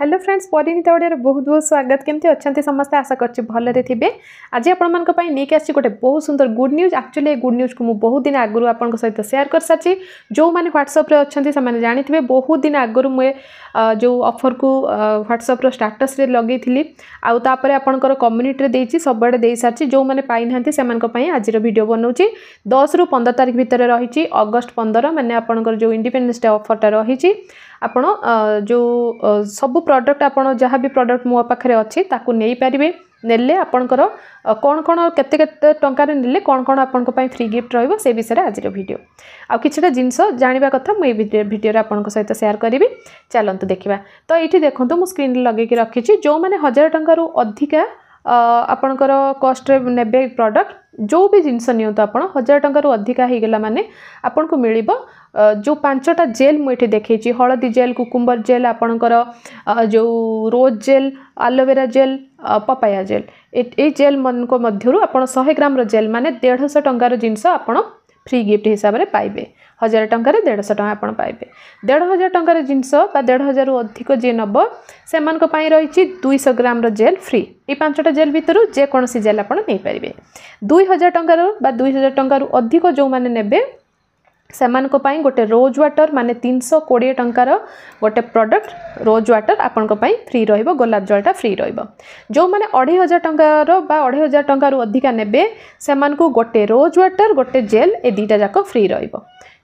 hello friends Parineeta ওড়িয়ার বহুত বহুত স্বাগত কেমতি অনেক সমস্ত আশা করছি ভালরে থাকবে আজ আপনার নিয়ে আসছি গোটে বহু সুন্দর গুড নিউজ আকচুয়ালি এই গুড নিউজকে মু বহু দিন আগর আপনার সহ সেয়ার করে সারিছি যে হোয়াটসঅপ্রে অনেক সে জাঁথিবে বহু দিন আগর মু যে অফরকু হোয়াটসঅপ্র স্টাটসরে লগাইলি আপরে আপনার কম্যুনিটি দিয়েছি সবুড়ে দিয়ে সারিছি যে পাই না সে আজর ভিডিও বনাওছি দশ রু পনেরো তারিখ ভিতরে রয়েছে অগস্ট পনেরো মানে আপনার যে ইন্ডিপেন্ডেন্স ডে অফরটা রয়েছে आपण जो सब प्रडक्ट आप जहाँ भी प्रडक्ट मो पाखे अच्छे नहीं पारे ने आपणकर कौन कौन के टकर कौन कौन आपं फ्री गिफ्ट रिषय आज भिडियो आ कि जिनस जाणी कथा मुझे भिडियो आपंक सहित सेयार करी चलत देखा तो ये देखो मुझ स्क्रीन लगे रखी जो मैंने हजार टकर अधिका आपणकर कस्ट्रे ने प्रडक्ट जो भी जिनस नि हजार टकर अधिका हो गला मैंने आपन को मिल ଯେଉଁ ପାଞ୍ଚଟା ଜେଲ୍ ମୁଁ ଏଠି ଦେଖେଇଛି ହଳଦୀ ଜେଲ୍ କୁକୁମ୍ବର ଜେଲ୍ ଆପଣଙ୍କର ଯେଉଁ rose gel aloe vera gel papaya gel ଏଇ ଜେଲ୍ମାନଙ୍କ ମଧ୍ୟରୁ ଆପଣ ଶହେ ଗ୍ରାମର ଜେଲ୍ ମାନେ ଦେଢ଼ଶହ ଟଙ୍କାର ଜିନିଷ ଆପଣ ଫ୍ରି ଗିଫ୍ଟ ହିସାବରେ ପାଇବେ ହଜାର ଟଙ୍କାରେ ଦେଢ଼ଶହ ଟଙ୍କା ଆପଣ ପାଇବେ ଦେଢ଼ ହଜାର ଟଙ୍କାର ଜିନିଷ ବା ଦେଢ଼ ହଜାରରୁ ଅଧିକ ଯିଏ ନେବ ସେମାନଙ୍କ ପାଇଁ ରହିଛି ଦୁଇଶହ ଗ୍ରାମର ଜେଲ୍ ଫ୍ରି ଏଇ ପାଞ୍ଚଟା ଜେଲ୍ ଭିତରୁ ଯେକୌଣସି ଜେଲ୍ ଆପଣ ନେଇପାରିବେ ଦୁଇ ହଜାର ଟଙ୍କାରୁ ବା ଦୁଇ ହଜାର ଟଙ୍କାରୁ ଅଧିକ ଯେଉଁମାନେ ନେବେ ସେମାନଙ୍କ ପାଇଁ ଗୋଟେ ରୋଜ୍ ୱାଟର୍ ମାନେ ତିନିଶହ କୋଡ଼ିଏ ଟଙ୍କାର ଗୋଟେ ପ୍ରଡ଼କ୍ଟ ରୋଜ୍ ୱାଟର୍ ଆପଣଙ୍କ ପାଇଁ ଫ୍ରି ରହିବ ଗୋଲାପ ଜଳଟା ଫ୍ରି ରହିବ ଯେଉଁମାନେ ଅଢ଼େଇ ହଜାର ଟଙ୍କାର ବା ଅଢ଼େଇ ହଜାର ଟଙ୍କାରୁ ଅଧିକା ନେବେ ସେମାନଙ୍କୁ ଗୋଟେ ରୋଜ୍ ୱାଟର୍ ଗୋଟେ ଜେଲ୍ ଏ ଦୁଇଟା ଯାକ ଫ୍ରି ରହିବ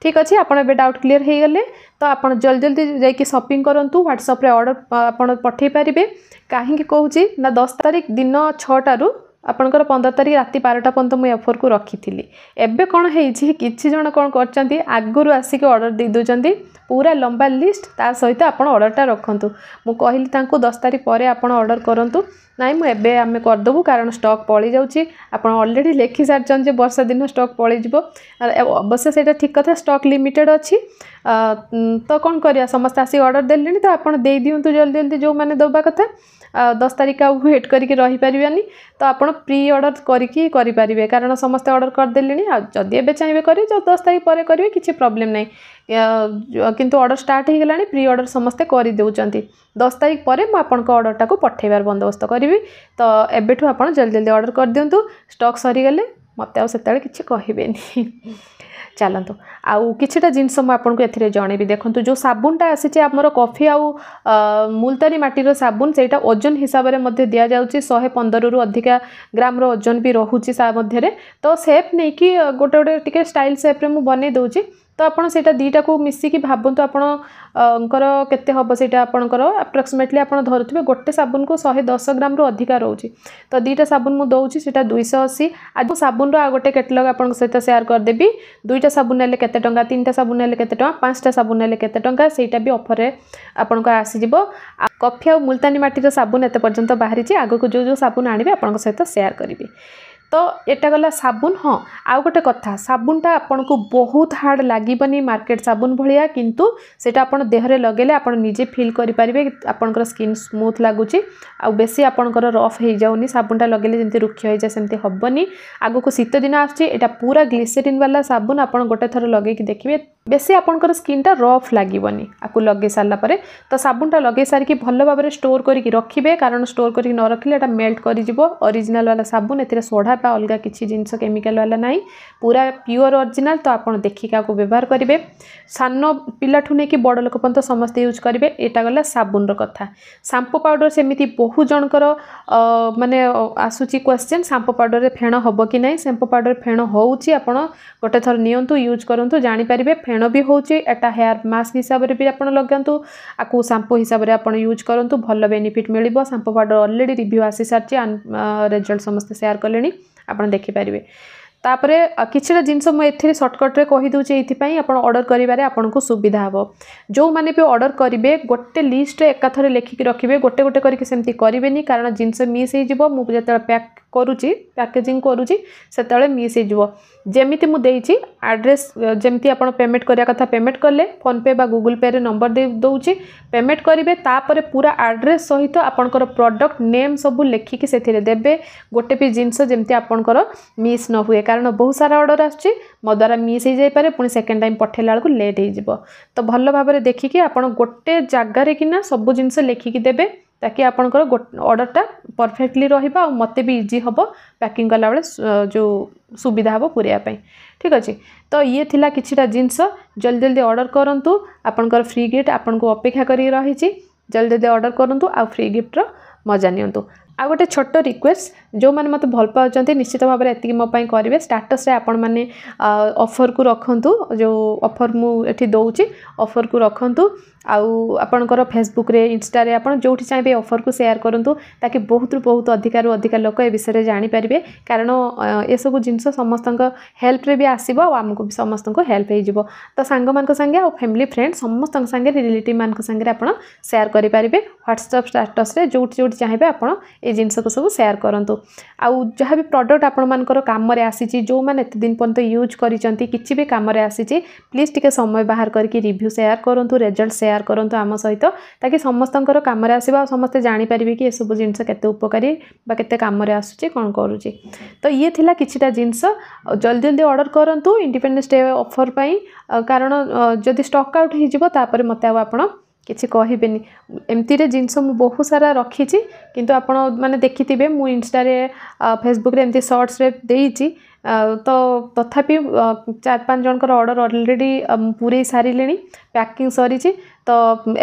ଠିକ୍ ଅଛି ଆପଣ ଏବେ ଡାଉଟ୍ କ୍ଲିୟର୍ ହୋଇଗଲେ ତ ଆପଣ ଜଲ୍ଦି ଜଲ୍ଦି ଯାଇକି ସପିଂ କରନ୍ତୁ ହ୍ୱାଟ୍ସଅପ୍ରେ ଅର୍ଡ଼ର ଆପଣ ପଠାଇ ପାରିବେ କାହିଁକି କହୁଛି ନା ଦଶ ତାରିଖ ଦିନ ଛଅଟାରୁ ଆପଣଙ୍କର ପନ୍ଦର ତାରିଖ ରାତି ବାରଟା ପର୍ଯ୍ୟନ୍ତ ମୁଁ ଅଫର୍କୁ ରଖିଥିଲି ଏବେ କ'ଣ ହେଇଛି କିଛି ଜଣ କ'ଣ କରିଛନ୍ତି ଆଗରୁ ଆସିକି ଅର୍ଡ଼ର୍ ଦେଇଦେଉଛନ୍ତି ପୁରା ଲମ୍ବା ଲିଷ୍ଟ ତା ସହିତ ଆପଣ ଅର୍ଡ଼ରଟା ରଖନ୍ତୁ ମୁଁ କହିଲି ତାଙ୍କୁ ଦଶ ତାରିଖ ପରେ ଆପଣ ଅର୍ଡ଼ର କରନ୍ତୁ ନାଇଁ ମୁଁ ଏବେ ଆମେ କରିଦେବୁ କାରଣ ଷ୍ଟକ୍ ପଳିଯାଉଛି ଆପଣ ଅଲରେଡ଼ି ଲେଖି ସାରିଛନ୍ତି ଯେ ବର୍ଷା ଦିନ ଷ୍ଟକ୍ ପଳିଯିବ ଅବଶ୍ୟ ସେଇଟା ଠିକ୍ କଥା ଷ୍ଟକ୍ ଲିମିଟେଡ଼୍ ଅଛି ତ କ'ଣ କରିବା ସମସ୍ତେ ଆସି ଅର୍ଡ଼ର ଦେଲେଣି ତ ଆପଣ ଦେଇଦିଅନ୍ତୁ ଜଲ୍ଦି ଜଲ୍ଦି ଯେଉଁମାନେ ଦେବା କଥା ଦଶ ତାରିଖ ଆଉ ୱେଟ୍ କରିକି ରହିପାରିବାନି ତ ଆପଣ ପ୍ରି ଅର୍ଡ଼ର କରିକି କରିପାରିବେ କାରଣ ସମସ୍ତେ ଅର୍ଡ଼ର କରିଦେଲେଣି ଆଉ ଯଦି ଏବେ ଚାହିଁବେ କରିବେ ଦଶ ତାରିଖ ପରେ କରିବେ କିଛି ପ୍ରୋବ୍ଲେମ୍ ନାହିଁ କିନ୍ତୁ ଅର୍ଡ଼ର ଷ୍ଟାର୍ଟ ହୋଇଗଲାଣି ପ୍ରି ଅର୍ଡ଼ର ସମସ୍ତେ କରିଦେଉଛନ୍ତି ଦଶ ତାରିଖ ପରେ ମୁଁ ଆପଣଙ୍କ ଅର୍ଡ଼ରଟାକୁ ପଠାଇବାର ବନ୍ଦୋବସ୍ତ କରିବି ତ ଏବେଠୁ ଆପଣ ଜଲ୍ଦି ଜଲ୍ଦି ଅର୍ଡ଼ର କରିଦିଅନ୍ତୁ ଷ୍ଟକ୍ ସରିଗଲେ ମୋତେ ଆଉ ସେତେବେଳେ କିଛି କହିବେନି ଚାଲନ୍ତୁ ଆଉ କିଛିଟା ଜିନିଷ ମୁଁ ଆପଣଙ୍କୁ ଏଥିରେ ଜଣେଇବି ଦେଖନ୍ତୁ ଯେଉଁ ସାବୁନଟା ଆସିଛି ଆମର କଫି ଆଉ ମୁଲତାନୀ ମାଟିର ସାବୁନ ସେଇଟା ଓଜନ ହିସାବରେ ମଧ୍ୟ ଦିଆଯାଉଛି ଶହେ ପନ୍ଦରରୁ ଅଧିକା ଗ୍ରାମର ଓଜନ ବି ରହୁଛି ତା ମଧ୍ୟରେ ତ ସେପ୍ ନେଇକି ଗୋଟେ ଗୋଟେ ଟିକେ ଷ୍ଟାଇଲ୍ ସେପ୍ରେ ମୁଁ ବନେଇ ଦେଉଛି ତ ଆପଣ ସେଇଟା ଦୁଇଟାକୁ ମିଶିକି ଭାବନ୍ତୁ ଆପଣଙ୍କର କେତେ ହେବ ସେଇଟା ଆପଣଙ୍କର ଆପ୍ରୋକ୍ସିମେଟଲି ଆପଣ ଧରୁଥିବେ ଗୋଟେ ସାବୁନକୁ ଶହେ ଦଶ ଗ୍ରାମରୁ ଅଧିକା ରହୁଛି ତ ଦୁଇଟା ସାବୁନ ମୁଁ ଦେଉଛି ସେଇଟା ଦୁଇଶହ ଅଶୀ ଆଜି ସାବୁନର ଆଉ ଗୋଟେ କେଟଲଗ୍ ଆପଣଙ୍କ ସହିତ ସେୟାର କରିଦେବି ଦୁଇଟା ସାବୁନ ନେଲେ କେତେ ଟଙ୍କା ତିନିଟା ସାବୁନ ନେଲେ କେତେ ଟଙ୍କା ପାଞ୍ଚଟା ସାବୁନ ନେଲେ କେତେ ଟଙ୍କା ସେଇଟା ବି ଅଫର୍ରେ ଆପଣଙ୍କର ଆସିଯିବ କଫି ଆଉ ମୁଲତାନୀ ମାଟିର ସାବୁନ ଏତେ ପର୍ଯ୍ୟନ୍ତ ବାହାରିଛି ଆଗକୁ ଯେଉଁ ଯେଉଁ ସାବୁନ ଆଣିବି ଆପଣଙ୍କ ସହିତ ସେୟାର କରିବି ତ ଏଇଟା ଗଲା ସାବୁନ ହଁ ଆଉ ଗୋଟେ କଥା ସାବୁନଟା ଆପଣଙ୍କୁ ବହୁତ ହାର୍ଡ଼ ଲାଗିବନି ମାର୍କେଟ୍ ସାବୁନ ଭଳିଆ କିନ୍ତୁ ସେଇଟା ଆପଣ ଦେହରେ ଲଗାଇଲେ ଆପଣ ନିଜେ ଫିଲ୍ କରିପାରିବେ ଆପଣଙ୍କର ସ୍କିନ୍ ସ୍ମୁଥ୍ ଲାଗୁଛି ଆଉ ବେଶୀ ଆପଣଙ୍କର ରଫ୍ ହେଇଯାଉନି ସାବୁନଟା ଲଗାଇଲେ ଯେମିତି ରୁକ୍ଷ ହେଇଯାଏ ସେମିତି ହେବନି ଆଗକୁ ଶୀତ ଦିନ ଆସୁଛି ଏଇଟା ପୁରା ଗ୍ଲିସେରିନ୍ ବାଲା ସାବୁନ ଆପଣ ଗୋଟେ ଥର ଲଗାଇକି ଦେଖିବେ ବେଶୀ ଆପଣଙ୍କର ସ୍କିନ୍ଟା ରଫ୍ ଲାଗିବନି ଆକୁ ଲଗାଇ ସାରିଲା ପରେ ତ ସାବୁନଟା ଲଗାଇ ସାରିକି ଭଲ ଭାବରେ ଷ୍ଟୋର୍ କରିକି ରଖିବେ କାରଣ ଷ୍ଟୋର୍ କରିକି ନ ରଖିଲେ ଏଇଟା ମେଲ୍ଟ କରିଯିବ ଅରିଜିନାଲ୍ ବାଲା ସାବୁନ ଏଥିରେ ସୋଡ଼ା ବା ଅଲଗା କିଛି ଜିନିଷ କେମିକାଲ୍ ବାଲା ନାହିଁ ପୁରା ପିଓର ଅରିଜିନାଲ୍ ତ ଆପଣ ଦେଖିକି ଆକୁ ବ୍ୟବହାର କରିବେ ସାନ ପିଲାଠୁ ନେଇକି ବଡ଼ ଲୋକ ପର୍ଯ୍ୟନ୍ତ ସମସ୍ତେ ୟୁଜ୍ କରିବେ ଏଇଟା ଗଲା ସାବୁନର କଥା ସାମ୍ପୁ ପାଉଡ଼ର ସେମିତି ବହୁ ଜଣଙ୍କର ମାନେ ଆସୁଛି କ୍ୱେଶ୍ଚିନ୍ ସାମ୍ପୁ ପାଉଡ଼ରରେ ଫେଣ ହେବ କି ନାହିଁ ସାମ୍ପୁ ପାଉଡ଼ର ଫେଣ ହେଉଛି ଆପଣ ଗୋଟେ ଥର ନିଅନ୍ତୁ ୟୁଜ୍ କରନ୍ତୁ ଜାଣିପାରିବେ ଫେଣ ବି ହେଉଛି ଏଟା ହେୟାର ମାସ୍କ ହିସାବରେ ବି ଆପଣ ଲଗାନ୍ତୁ ଆକୁ ସାମ୍ପୁ ହିସାବରେ ଆପଣ ୟୁଜ୍ କରନ୍ତୁ ଭଲ ବେନିଫିଟ୍ ମିଳିବ ସାମ୍ପୁ ପାଉଡ଼ର ଅଲରେଡ଼ି ରିଭ୍ୟୁ ଆସିସାରିଛି ରେଜଲ୍ଟ ସମସ୍ତେ ସେୟାର କଲେଣି ଆପଣ ଦେଖିପାରିବେ ତାପରେ କିଛିଟା ଜିନିଷ ମୁଁ ଏଥିରେ ସର୍ଟକଟ୍ରେ କହିଦେଉଛି ଏଇଥିପାଇଁ ଆପଣ ଅର୍ଡ଼ର କରିବାରେ ଆପଣଙ୍କୁ ସୁବିଧା ହେବ ଯେଉଁମାନେ ବି ଅର୍ଡ଼ର କରିବେ ଗୋଟେ ଲିଷ୍ଟରେ ଏକାଥରେ ଲେଖିକି ରଖିବେ ଗୋଟେ ଗୋଟେ କରିକି ସେମିତି କରିବେନି କାରଣ ଜିନିଷ ମିସ୍ ହେଇଯିବ ମୁଁ ଯେତେବେଳେ ପ୍ୟାକ୍ କରୁଛି ପ୍ୟାକେଜିଂ କରୁଛି ସେତେବେଳେ ମିସ୍ ହେଇଯିବ ଯେମିତି ମୁଁ ଦେଇଛି ଆଡ଼୍ରେସ୍ ଯେମିତି ଆପଣ ପେମେଣ୍ଟ କରିବା କଥା ପେମେଣ୍ଟ କଲେ ଫୋନ୍ପେ ବା ଗୁଗୁଲ୍ ପେରେ ନମ୍ବର ଦେଇ ଦେଉଛି ପେମେଣ୍ଟ କରିବେ ତାପରେ ପୁରା ଆଡ଼୍ରେସ୍ ସହିତ ଆପଣଙ୍କର ପ୍ରଡ଼କ୍ଟ ନେମ୍ ସବୁ ଲେଖିକି ସେଥିରେ ଦେବେ ଗୋଟେ ବି ଜିନିଷ ଯେମିତି ଆପଣଙ୍କର ମିସ୍ ନ ହୁଏ କାରଣ ବହୁତ ସାରା ଅର୍ଡ଼ର ଆସୁଛି ମୋ ଦ୍ୱାରା ମିସ୍ ହେଇଯାଇପାରେ ପୁଣି ସେକେଣ୍ଡ ଟାଇମ୍ ପଠାଇଲା ବେଳକୁ ଲେଟ୍ ହେଇଯିବ ତ ଭଲ ଭାବରେ ଦେଖିକି ଆପଣ ଗୋଟେ ଜାଗାରେ କିନା ସବୁ ଜିନିଷ ଲେଖିକି ଦେବେ ତାକି ଆପଣଙ୍କର ଅର୍ଡ଼ରଟା ପରଫେକ୍ଟଲି ରହିବ ଆଉ ମୋତେ ବି ଇଜି ହେବ ପ୍ୟାକିଂ କଲାବେଳେ ଯେଉଁ ସୁବିଧା ହେବ ପୁରେଇବା ପାଇଁ ଠିକ୍ ଅଛି ତ ଇଏ ଥିଲା କିଛିଟା ଜିନିଷ ଜଲ୍ଦି ଜଲ୍ଦି ଅର୍ଡ଼ର କରନ୍ତୁ ଆପଣଙ୍କର ଫ୍ରି ଗିଫ୍ଟ ଆପଣଙ୍କୁ ଅପେକ୍ଷା କରିକି ରହିଛି ଜଲ୍ଦି ଜଲ୍ଦି ଅର୍ଡ଼ର କରନ୍ତୁ ଆଉ ଫ୍ରି ଗିଫ୍ଟର ମଜା ନିଅନ୍ତୁ ଆଉ ଗୋଟେ ଛୋଟ ରିକ୍ୱେଷ୍ଟ ଯେଉଁମାନେ ମୋତେ ଭଲ ପାଉଛନ୍ତି ନିଶ୍ଚିତ ଭାବରେ ଏତିକି ମୋ ପାଇଁ କରିବେ ଷ୍ଟାଟସ୍ରେ ଆପଣମାନେ ଅଫର୍କୁ ରଖନ୍ତୁ ଯେଉଁ ଅଫର୍ ମୁଁ ଏଠି ଦେଉଛି ଅଫର୍କୁ ରଖନ୍ତୁ ଆଉ ଆପଣଙ୍କର ଫେସବୁକ୍ରେ ଇନଷ୍ଟାରେ ଆପଣ ଯେଉଁଠି ଚାହିଁବେ ଏ ଅଫର୍କୁ ସେୟାର କରନ୍ତୁ ତାକି ବହୁତରୁ ବହୁତ ଅଧିକାରୁ ଅଧିକା ଲୋକ ଏ ବିଷୟରେ ଜାଣିପାରିବେ କାରଣ ଏସବୁ ଜିନିଷ ସମସ୍ତଙ୍କ ହେଲ୍ପରେ ବି ଆସିବ ଆଉ ଆମକୁ ବି ସମସ୍ତଙ୍କୁ ହେଲ୍ପ ହେଇଯିବ ତ ସାଙ୍ଗମାନଙ୍କ ସାଙ୍ଗେ ଆଉ ଫ୍ୟାମିଲି ଫ୍ରେଣ୍ଡ ସମସ୍ତଙ୍କ ସାଙ୍ଗରେ ରିଲେଟିଭ୍ମାନଙ୍କ ସାଙ୍ଗରେ ଆପଣ ସେୟାର କରିପାରିବେ ହ୍ୱାଟ୍ସଆପ୍ ଷ୍ଟାଟସ୍ରେ ଯେଉଁଠି ଯେଉଁଠି ଚାହିଁବେ ଆପଣ ଏ ଜିନିଷକୁ ସବୁ ସେୟାର କରନ୍ତୁ ଆଉ ଯାହା ବି ପ୍ରଡ଼କ୍ଟ ଆପଣମାନଙ୍କର କାମରେ ଆସିଛି ଯେଉଁମାନେ ଏତେ ଦିନ ପର୍ଯ୍ୟନ୍ତ ୟୁଜ୍ କରିଛନ୍ତି କିଛି ବି କାମରେ ଆସିଛି ପ୍ଲିଜ୍ ଟିକେ ସମୟ ବାହାର କରିକି ରିଭ୍ୟୁ ସେୟାର କରନ୍ତୁ ରେଜଲ୍ଟ ସେୟାର ସେୟାର କରନ୍ତୁ ଆମ ସହିତ ତାକି ସମସ୍ତଙ୍କର କାମରେ ଆସିବ ଆଉ ସମସ୍ତେ ଜାଣିପାରିବେ କି ଏସବୁ ଜିନିଷ କେତେ ଉପକାରୀ ବା କେତେ କାମରେ ଆସୁଛି କ'ଣ କରୁଛି ତ ଇଏ ଥିଲା କିଛିଟା ଜିନିଷ ଜଲ୍ଦି ଜଲ୍ଦି ଅର୍ଡ଼ର କରନ୍ତୁ ଇଣ୍ଡିପେଣ୍ଡେନ୍ସ ଡେ ଅଫର୍ ପାଇଁ କାରଣ ଯଦି ଷ୍ଟକ୍ ଆଉଟ୍ ହେଇଯିବ ତାପରେ ମୋତେ ଆଉ ଆପଣ କିଛି କହିବେନି ଏମିତିରେ ଜିନିଷ ମୁଁ ବହୁତ ସାରା ରଖିଛି କିନ୍ତୁ ଆପଣ ମାନେ ଦେଖିଥିବେ ମୁଁ ଇନଷ୍ଟାରେ ଫେସବୁକ୍ରେ ଏମିତି ସର୍ଟସ୍ରେ ଦେଇଛି ତ ତଥାପି ଚାରି ପାଞ୍ଚ ଜଣଙ୍କର ଅର୍ଡ଼ର ଅଲରେଡ଼ି ପୂରେଇ ସାରିଲେଣି ପ୍ୟାକିଂ ସରିଛି ତ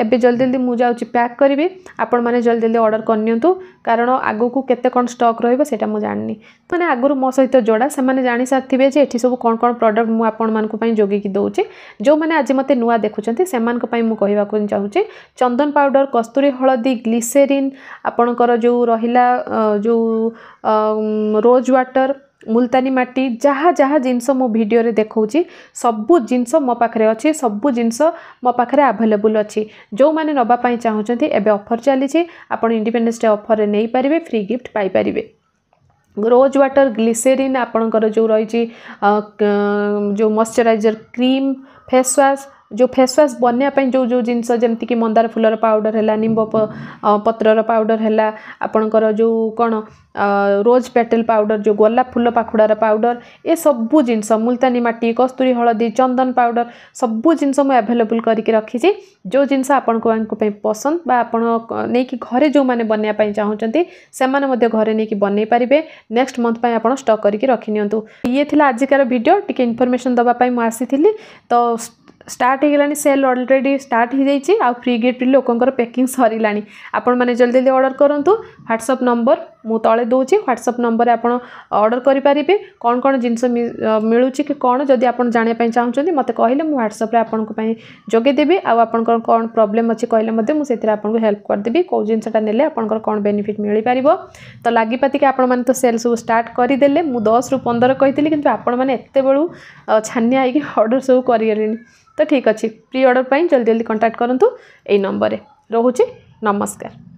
ଏବେ ଜଲ୍ଦି ଜଲ୍ଦି ମୁଁ ଯାଉଛି ପ୍ୟାକ୍ କରିବି ଆପଣମାନେ ଜଲ୍ଦି ଜଲ୍ଦି ଅର୍ଡ଼ର କରିନିଅନ୍ତୁ କାରଣ ଆଗକୁ କେତେ କ'ଣ ଷ୍ଟକ୍ ରହିବ ସେଇଟା ମୁଁ ଜାଣିନି ମାନେ ଆଗରୁ ମୋ ସହିତ ଯୋଡ଼ା ସେମାନେ ଜାଣିସାରିଥିବେ ଯେ ଏଠି ସବୁ କ'ଣ କ'ଣ ପ୍ରଡ଼କ୍ଟ ମୁଁ ଆପଣମାନଙ୍କ ପାଇଁ ଯୋଗେଇକି ଦେଉଛି ଯେଉଁମାନେ ଆଜି ମୋତେ ନୂଆ ଦେଖୁଛନ୍ତି ସେମାନଙ୍କ ପାଇଁ ମୁଁ କହିବାକୁ ଚାହୁଁଛି ଚନ୍ଦନ ପାଉଡ଼ର କସ୍ତୁରୀ ହଳଦୀ ଗ୍ଲିସେରିନ୍ ଆପଣଙ୍କର ଯେଉଁ ରହିଲା ଯେଉଁ ରୋଜ୍ ୱାଟର୍ মুলতানি ମାଟି ଯାହା ଯାହା ଜିନିଷ ମୁଁ ଭିଡ଼ିଓରେ ଦେଖାଉଛି ସବୁ ଜିନିଷ ମୋ ପାଖରେ ଅଛି ସବୁ ଜିନିଷ ମୋ ପାଖରେ ଆଭେଲେବୁଲ୍ ଅଛି ଯେଉଁମାନେ ନେବା ପାଇଁ ଚାହୁଁଛନ୍ତି ଏବେ ଅଫର୍ ଚାଲିଛି ଆପଣ ଇଣ୍ଡିପେଣ୍ଡେନ୍ସ ଡେ ଅଫର୍ରେ ନେଇପାରିବେ ଫ୍ରି ଗିଫ୍ଟ ପାଇପାରିବେ ରୋଜ୍ ୱାଟର ଗ୍ଲିସେରିନ୍ ଆପଣଙ୍କର ଯେଉଁ ରହିଛି ଯେଉଁ ମଶ୍ଚରାଇଜର୍ କ୍ରିମ୍ ଫେସ୍ ୱାଶ୍ जो ଫେସ୍ ୱାଶ୍ ବନେଇବା ପାଇଁ ଯେଉଁ ଯେଉଁ ଜିନିଷ ଯେମିତିକି ମନ୍ଦାର ଫୁଲର ପାଉଡ଼ର ହେଲା ନିମ୍ବ ପତ୍ରର ପାଉଡ଼ର ହେଲା ଆପଣଙ୍କର ଯେଉଁ କ'ଣ ରୋଜ୍ ପେଟାଲ୍ ପାଉଡ଼ର ଯେଉଁ ଗୋଲାପ ଫୁଲ ପାଖୁଡ଼ାର ପାଉଡ଼ର ଏ ସବୁ ଜିନିଷ ମୁଲତାନୀ ମାଟି କସ୍ତୁରୀ ହଳଦୀ ଚନ୍ଦନ ପାଉଡ଼ର ସବୁ ଜିନିଷ ମୁଁ ଆଭେଲେବୁଲ୍ କରିକି ରଖିଛି ଯେଉଁ ଜିନିଷ ଆପଣଙ୍କ ପାଇଁ ପସନ୍ଦ ବା ଆପଣ ନେଇକି ଘରେ ଯେଉଁମାନେ ବନେଇବା ପାଇଁ ଚାହୁଁଛନ୍ତି ସେମାନେ ମଧ୍ୟ ଘରେ ନେଇକି ବନେଇ ପାରିବେ ନେକ୍ସଟ ମନ୍ଥ ପାଇଁ ଆପଣ ଷ୍ଟକ୍ କରିକି ରଖିନିଅନ୍ତୁ ଇଏ ଥିଲା ଆଜିକାର ଭିଡ଼ିଓ ଟିକେ ଇନଫର୍ମେସନ୍ ଦେବା ପାଇଁ ମୁଁ ଆସିଥିଲି ତ স্টার্ট হয়েগলানি সেল অলরেডি স্টার্ট হয়েযাই আউ ফ্রি গিফ্ট লোকর প্যাকিং সরিলা আপনার জলদি জলদি অর্ডর করতু হোয়াটসঅ্যাপ নম্বর ମୁଁ ତଳେ ଦେଉଛି ହ୍ୱାଟ୍ସଅପ୍ ନମ୍ବରରେ ଆପଣ ଅର୍ଡ଼ର କରିପାରିବେ କ'ଣ କ'ଣ ଜିନିଷ ମିଳୁଛି କି କ'ଣ ଯଦି ଆପଣ ଜାଣିବା ପାଇଁ ଚାହୁଁଛନ୍ତି ମୋତେ କହିଲେ ମୁଁ ହ୍ୱାଟ୍ସଅପ୍ରେ ଆପଣଙ୍କ ପାଇଁ ଯୋଗାଇଦେବି ଆଉ ଆପଣଙ୍କର କ'ଣ ପ୍ରୋବ୍ଲେମ୍ ଅଛି କହିଲେ ମଧ୍ୟ ମୁଁ ସେଥିରେ ଆପଣଙ୍କୁ ହେଲ୍ପ କରିଦେବି କେଉଁ ଜିନିଷଟା ନେଲେ ଆପଣଙ୍କର କ'ଣ ବେନିଫିଟ୍ ମିଳିପାରିବ ତ ଲାଗିପାତିକି ଆପଣମାନେ ତ ସେଲ୍ ସବୁ ଷ୍ଟାର୍ଟ କରିଦେଲେ ମୁଁ ଦଶରୁ ପନ୍ଦର କହିଥିଲି କିନ୍ତୁ ଆପଣମାନେ ଏତେବେଳୁ ଛାନିଆ ହେଇକି ଅର୍ଡ଼ର ସବୁ କରିଗଲେଣି ତ ଠିକ୍ ଅଛି ପ୍ରି ଅର୍ଡ଼ର ପାଇଁ ଜଲ୍ଦି ଜଲ୍ଦି କଣ୍ଟାକ୍ଟ କରନ୍ତୁ ଏଇ ନମ୍ବରରେ ରହୁଛି ନମସ୍କାର